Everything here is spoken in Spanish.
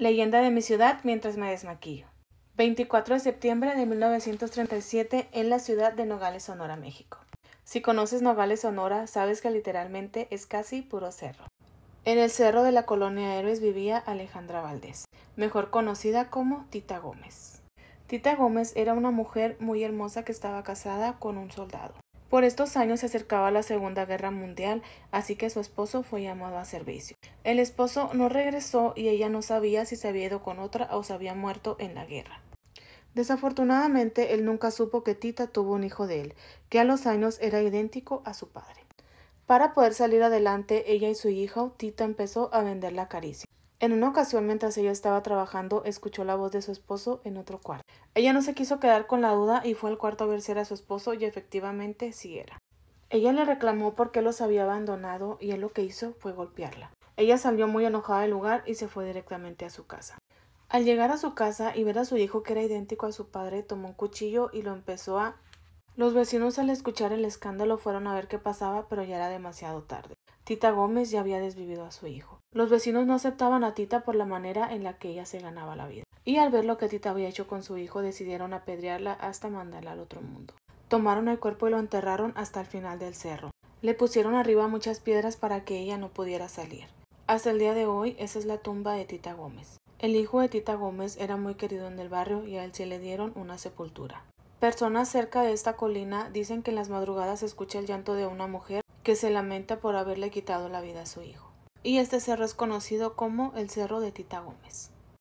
Leyenda de mi ciudad mientras me desmaquillo. 24 de septiembre de 1937 en la ciudad de Nogales, Sonora, México. Si conoces Nogales, Sonora, sabes que literalmente es casi puro cerro. En el cerro de la colonia Héroes vivía Alejandra Valdés, mejor conocida como Tita Gómez. Tita Gómez era una mujer muy hermosa que estaba casada con un soldado. Por estos años se acercaba la Segunda Guerra Mundial, así que su esposo fue llamado a servicio. El esposo no regresó y ella no sabía si se había ido con otra o se había muerto en la guerra. Desafortunadamente, él nunca supo que Tita tuvo un hijo de él, que a los años era idéntico a su padre. Para poder salir adelante, ella y su hijo, Tita empezó a vender la caricia. En una ocasión, mientras ella estaba trabajando, escuchó la voz de su esposo en otro cuarto. Ella no se quiso quedar con la duda y fue al cuarto a ver si era su esposo y efectivamente sí era. Ella le reclamó por qué los había abandonado y él lo que hizo fue golpearla. Ella salió muy enojada del lugar y se fue directamente a su casa. Al llegar a su casa y ver a su hijo que era idéntico a su padre, tomó un cuchillo y lo empezó a... Los vecinos al escuchar el escándalo fueron a ver qué pasaba, pero ya era demasiado tarde. Tita Gómez ya había desvivido a su hijo. Los vecinos no aceptaban a Tita por la manera en la que ella se ganaba la vida. Y al ver lo que Tita había hecho con su hijo, decidieron apedrearla hasta mandarla al otro mundo. Tomaron el cuerpo y lo enterraron hasta el final del cerro. Le pusieron arriba muchas piedras para que ella no pudiera salir. Hasta el día de hoy, esa es la tumba de Tita Gómez. El hijo de Tita Gómez era muy querido en el barrio y a él se le dieron una sepultura. Personas cerca de esta colina dicen que en las madrugadas se escucha el llanto de una mujer que se lamenta por haberle quitado la vida a su hijo. Y este cerro es conocido como el Cerro de Tita Gómez.